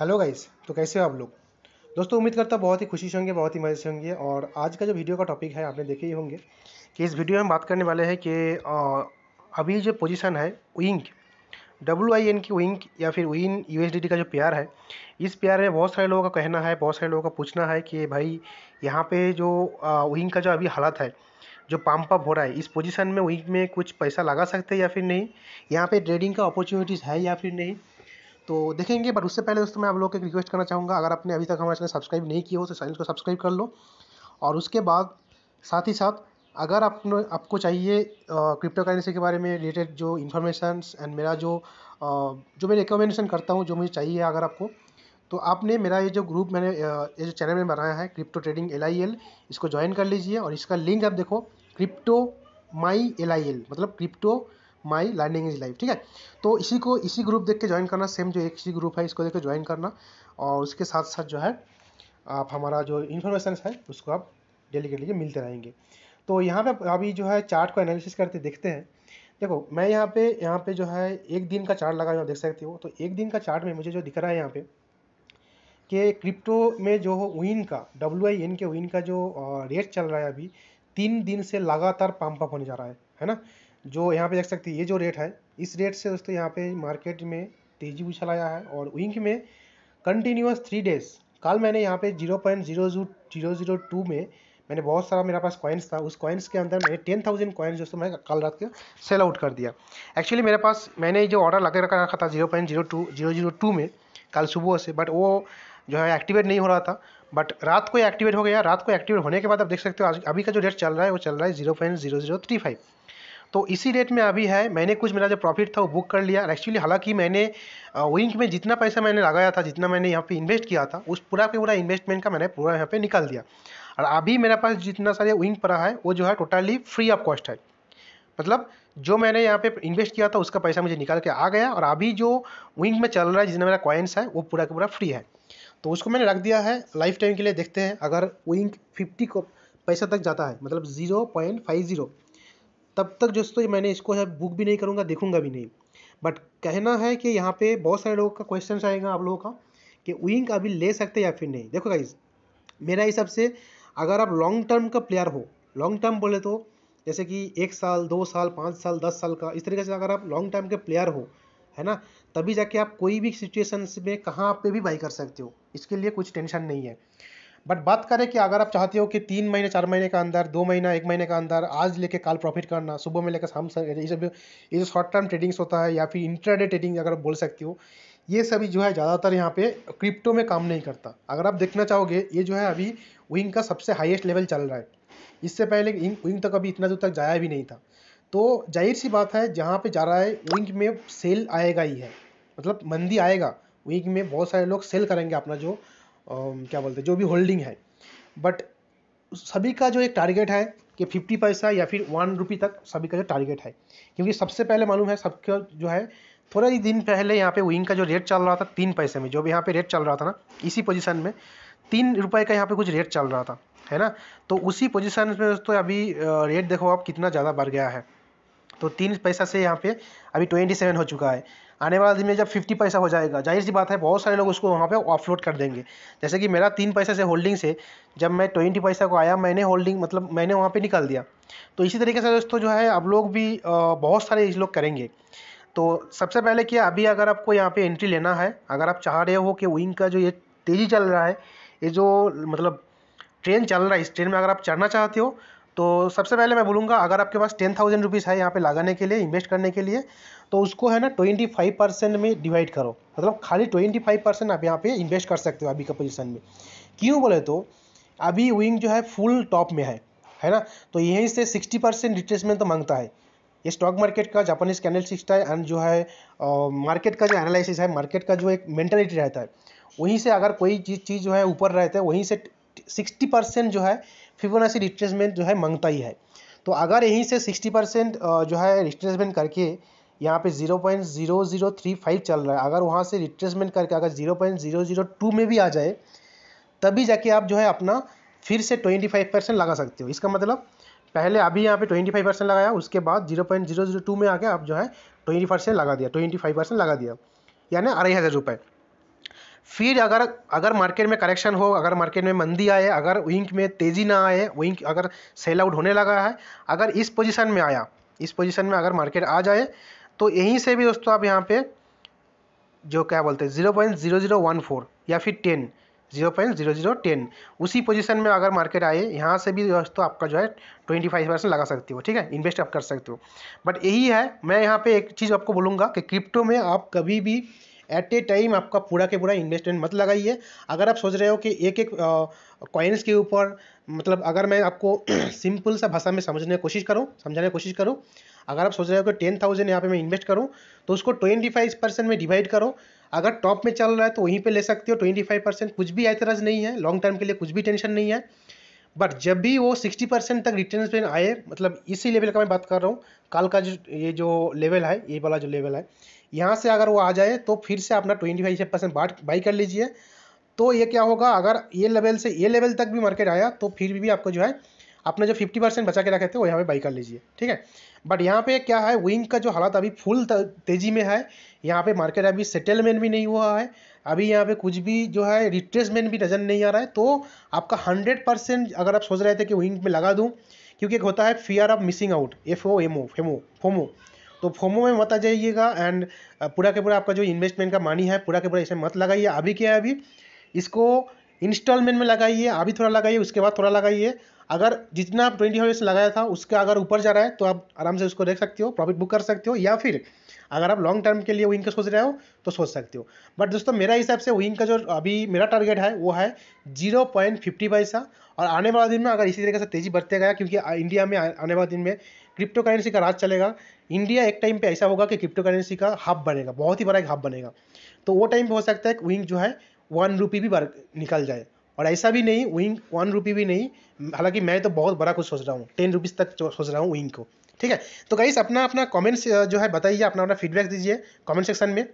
hello guys तो कैसे हो आप लोग दोस्तों उम्मीद करता बहुत ही खुशी से होंगे बहुत ही मज़े से होंगे और आज का जो वीडियो का टॉपिक है आपने देखे ही होंगे कि इस वीडियो में बात करने वाले हैं कि अभी जो पोजीशन है विंग डब्ल्यू आई एन की विंग या फिर विन यू एस डी का जो प्यार है इस प्यार में बहुत सारे लोगों का कहना है बहुत सारे लोगों का पूछना है कि भाई यहाँ पर जो विंग का जो अभी हालत है जो पम्प अप हो रहा है इस पोजीशन में विंग में कुछ पैसा लगा सकते हैं या फिर नहीं यहाँ पर ट्रेडिंग का अपॉर्चुनिटीज़ है या फिर नहीं तो देखेंगे बट उससे पहले दोस्तों मैं आप लोग को एक रिक्वेस्ट करना चाहूँगा अगर आपने अभी तक हमारे चैनल सब्सक्राइब नहीं किया हो तो चैनल को सब्सक्राइब कर लो और उसके बाद साथ ही साथ अगर आप आपको चाहिए क्रिप्टो करेंसी के बारे में रिलेटेड जो इन्फॉर्मेशन एंड मेरा जो आ, जो मैं रिकमेंडेशन करता हूँ जो मुझे चाहिए अगर आपको तो आपने मेरा ये जो ग्रुप मैंने ये जो चैनल में बनाया है crypto trading L I L इसको ज्वाइन कर लीजिए और इसका लिंक आप देखो crypto my L I L मतलब crypto my learning is life ठीक है तो इसी को इसी ग्रुप देख के ज्वाइन करना सेम जो एक सी ग्रुप है इसको देख के ज्वाइन करना और उसके साथ साथ जो है आप हमारा जो इन्फॉर्मेशन है उसको आप डेली के लिए मिलते रहेंगे तो यहाँ पे अभी जो है चार्ट को एनालिसिस करते देखते हैं देखो मैं यहाँ पे यहाँ पे जो है एक दिन का चार्ट लगा हुआ देख सकते हो तो एक दिन का चार्ट में मुझे जो दिख रहा है यहाँ पे कि क्रिप्टो में जो विन का डब्ल्यू आई एन के विन का जो रेट चल रहा है अभी तीन दिन से लगातार पंप अप होने जा रहा है है ना जो यहाँ पे देख सकते हैं ये जो रेट है इस रेट से दोस्तों यहाँ पे मार्केट में तेजी उछल आया है और विंग में कंटिन्यूस थ्री डेज कल मैंने यहाँ पे zero point zero zero zero two में मैंने बहुत सारा मेरा पास कॉइन्स था उस कॉइन्स के अंदर मैंने टेन थाउजेंड कॉइन्स दोस्तों मैं कल रात को सेल आउट कर दिया एक्चुअली मेरे पास मैंने जो ऑर्डर लगे रखा रखा था zero point zero two zero zero two में कल सुबह से बट वो जो है एक्टिवेट नहीं हो रहा था बट रात को एक्टिवेट हो गया रात को एक्टिवेट होने के बाद आप देख सकते हो आज अभी का जो रेट चल रहा है वो चल रहा है zero point zero zero three five तो इसी रेट में अभी है मैंने कुछ मेरा जो प्रॉफिट था वो बुक कर लिया एक्चुअली हालांकि मैंने विंक में जितना पैसा मैंने लगाया था जितना मैंने यहाँ पे इन्वेस्ट किया था उस पूरा के पूरा इन्वेस्टमेंट का मैंने पूरा यहाँ पे निकाल दिया और अभी मेरे पास जितना सारे विंक पड़ा है वो जो है टोटली फ्री ऑफ कॉस्ट है मतलब जो मैंने यहाँ पे इन्वेस्ट किया था उसका पैसा मुझे निकाल के आ गया और अभी जो विंग में चल रहा है जितना मेरा कॉइन्स है वो पूरा के पूरा फ्री है तो उसको मैंने रख दिया है लाइफ टाइम के लिए देखते हैं अगर विंग फिफ्टी को पैसा तक जाता है मतलब ज़ीरो पॉइंट फाइव ज़ीरो तब तक दोस्तों मैंने इसको है बुक भी नहीं करूँगा देखूंगा भी नहीं बट कहना है कि यहाँ पे बहुत सारे लोगों का क्वेश्चन आएगा आप लोगों का कि विंग अभी ले सकते या फिर नहीं देखो गाइज मेरा हिसाब से अगर आप लॉन्ग टर्म का प्लेयर हो लॉन्ग टर्म बोले तो जैसे कि एक साल दो साल पाँच साल दस साल का इस तरीके से अगर आप लॉन्ग टर्म के प्लेयर हो है ना तभी जाके आप कोई भी सिचुएशन में कहाँ पे भी बाई कर सकते हो इसके लिए कुछ टेंशन नहीं है बट बात करें कि अगर आप चाहते हो कि तीन महीने चार महीने का अंदर दो महीना एक महीने का अंदर आज लेके कल प्रॉफिट करना सुबह में लेकर शाम ये सब ये जो शॉर्ट टर्म ट्रेडिंग्स होता है या फिर इंटरडे ट्रेडिंग अगर बोल सकते हो ये सभी जो है ज़्यादातर यहाँ पे क्रिप्टो में काम नहीं करता अगर आप देखना चाहोगे ये जो है अभी विंग का सबसे हाइस्ट लेवल चल रहा है इससे पहले विंग तक अभी इतना दूर तक जाया भी नहीं था तो जाहिर सी बात है जहाँ पर जा रहा है विंग में सेल आएगा ही है मतलब मंदी आएगा विंग में बहुत सारे लोग सेल करेंगे अपना जो क्या बोलते हैं जो भी होल्डिंग है बट सभी का जो एक टारगेट है कि फिफ्टी पैसा या फिर वन रुपी तक सभी का जो टारगेट है क्योंकि सबसे पहले मालूम है सबके जो है थोड़ा ही दिन पहले यहाँ पे विंग का जो रेट चल रहा था तीन पैसे में जो भी यहाँ पे रेट चल रहा था ना इसी पोजीशन में तीन रुपए का यहाँ पे कुछ रेट चल रहा था है ना तो उसी पोजीशन में दोस्तों अभी रेट देखो आप कितना ज़्यादा बढ़ गया है तो तीन पैसा से यहाँ पे अभी ट्वेंटी सेवन हो चुका है आने वाला दिन में जब फिफ्टी पैसा हो जाएगा जाहिर सी बात है बहुत सारे लोग उसको वहाँ पे ऑफलोड कर देंगे जैसे कि मेरा तीन पैसे से होल्डिंग से जब मैं ट्वेंटी पैसा को आया मैंने होल्डिंग मतलब मैंने वहाँ पे निकाल दिया तो इसी तरीके से दोस्तों जो है आप लोग भी बहुत सारे लोग करेंगे तो सबसे पहले क्या अभी अगर आपको यहाँ पर एंट्री लेना है अगर आप चाह रहे हो कि विंग का जो ये तेज़ी चल रहा है ये जो मतलब ट्रेन चल रहा है इस ट्रेन में अगर आप चढ़ना चाहते हो तो सबसे पहले मैं बोलूँगा अगर आपके पास टेन थाउजेंड रुपीज़ है यहाँ पे लगाने के लिए इन्वेस्ट करने के लिए तो उसको है ना ट्वेंटी फाइव परसेंट में डिवाइड करो मतलब खाली ट्वेंटी फाइव परसेंट आप यहाँ पे इन्वेस्ट कर सकते हो अभी का पोजिशन में क्यों बोले तो अभी विंग जो है फुल टॉप में है है ना तो यहीं से सिक्सटी परसेंट रिट्रेसमेंट तो मांगता है ये स्टॉक मार्केट का जापानीज कैंडल सिक्सटा है एंड जो है मार्केट का जो एनालिसिस है मार्केट का जो एक मेंटेलिटी रहता है वहीं से अगर कोई चीज़ चीज़ जो है ऊपर रहता है वहीं से सिक्सटी परसेंट जो है फिबोनाची रिट्रेसमेंट जो है मांगता ही है तो अगर यहीं से सिक्सटी परसेंट जो है रिट्रेसमेंट करके यहाँ पे zero point zero zero three five चल रहा है अगर वहाँ से रिट्रेसमेंट करके अगर zero point zero zero two में भी आ जाए तभी जाके आप जो है अपना फिर से ट्वेंटी फाइव परसेंट लगा सकते हो इसका मतलब पहले अभी यहाँ पे ट्वेंटी फाइव परसेंट लगाया उसके बाद zero point zero zero two में आके आप जो है ट्वेंटी परसेंट लगा दिया ट्वेंटी फाइव परसेंट लगा दिया यानी अढ़ाई हज़ार रुपये फिर अगर अगर मार्केट में करेक्शन हो अगर मार्केट में मंदी आए अगर विंक में तेज़ी ना आए विंक अगर सेल आउट होने लगा है अगर इस पोजीशन में आया इस पोजीशन में अगर मार्केट आ जाए तो यहीं से भी दोस्तों आप यहाँ पे जो क्या बोलते हैं zero point zero zero one four या फिर ten zero point zero zero ten उसी पोजीशन में अगर मार्केट आए यहाँ से भी दोस्तों आपका जो है ट्वेंटी फाइव परसेंट लगा सकते हो ठीक है इन्वेस्ट आप कर सकते हो बट यही है मैं यहाँ पर एक चीज़ आपको बोलूँगा कि क्रिप्टो में आप कभी भी एट ए टाइम आपका पूरा के पूरा इन्वेस्टमेंट मत लगाइए अगर आप सोच रहे हो कि एक एक कॉइन्स के ऊपर मतलब अगर मैं आपको सिंपल सा भाषा में समझने की कोशिश करूँ समझाने की कोशिश करूँ अगर आप सोच रहे हो कि टेन थाउजेंड यहाँ पर मैं इन्वेस्ट करूँ तो उसको ट्वेंटी फाइव परसेंट में डिवाइड करो अगर टॉप में चल रहा है तो वहीं पे ले सकते हो ट्वेंटी फाइव परसेंट कुछ भी ऐतराज नहीं है लॉन्ग टर्म के लिए कुछ भी टेंशन नहीं है बट जब भी वो 60 परसेंट तक रिटर्न पे आए मतलब इसी लेवल का मैं बात कर रहा हूँ काल का जो ये जो लेवल है ये वाला जो लेवल है यहाँ से अगर वो आ जाए तो फिर से अपना ट्वेंटी फाइव परसेंट बाई कर लीजिए तो ये क्या होगा अगर ये लेवल से ये लेवल तक भी मार्केट आया तो फिर भी आपको जो है आपने जो फिफ्टी परसेंट बचा के रखे थे वो यहाँ पे बाई कर लीजिए ठीक है बट यहाँ पे क्या है विंग का जो हालात अभी फुल तेज़ी में है यहाँ पे मार्केट अभी सेटलमेंट भी नहीं हुआ है अभी यहाँ पे कुछ भी जो है रिट्रेसमेंट भी नज़र नहीं आ रहा है तो आपका हंड्रेड परसेंट अगर आप सोच रहे थे कि विंग में लगा दूँ क्योंकि एक होता है fear of missing out F O M O फेमो फोमो तो फोमो में मत आ जाइएगा एंड पूरा के पूरा आपका जो इन्वेस्टमेंट का मानी है पूरा के पूरा इसमें मत लगाइए अभी क्या है अभी इसको इंस्टॉलमेंट में लगाइए अभी थोड़ा लगाइए उसके बाद थोड़ा लगाइए अगर जितना आप ट्वेंटी फाइव लगाया था उसका अगर ऊपर जा रहा है तो आप आराम से उसको देख सकते हो प्रॉफिट बुक कर सकते हो या फिर अगर आप लॉन्ग टर्म के लिए विंग का सोच रहे हो तो सोच सकते हो बट दोस्तों मेरा हिसाब से विंग का जो अभी मेरा टारगेट है वो है जीरो पॉइंट फिफ्टी पैसा और आने वाले दिन में अगर इसी तरीके से तेजी बढ़ते गया क्योंकि इंडिया में आने वाले दिन में क्रिप्टो करेंसी का राज चलेगा इंडिया एक टाइम पे ऐसा होगा कि क्रिप्टो करेंसी का हब बनेगा बहुत ही बड़ा एक हब बनेगा तो वो टाइम पर हो सकता है विंग जो है वन रुपी भी निकल जाए और ऐसा भी नहीं विंग वन रुपी भी नहीं हालांकि मैं तो बहुत बड़ा कुछ सोच रहा हूँ टेन रुपीज़ तक सोच रहा हूँ विंग को ठीक है तो गाइस अपना अपना कमेंट्स जो है बताइए अपना अपना फीडबैक दीजिए कमेंट सेक्शन में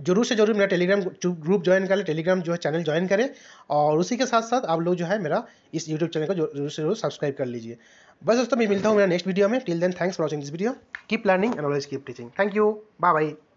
जरूर से जरूर मेरा टेलीग्राम ग्रुप ज्वाइन ले टेलीग्राम जो है चैनल ज्वाइन करें और उसी के साथ साथ आप लोग जो है मेरा इस यूट्यूब चैनल को जरूर से जरूर सब्सक्राइब कर लीजिए बस दोस्तों मैं मिलता हूँ मेरा नेक्स्ट वीडियो में till then thanks for watching this video keep learning and always keep teaching thank you bye bye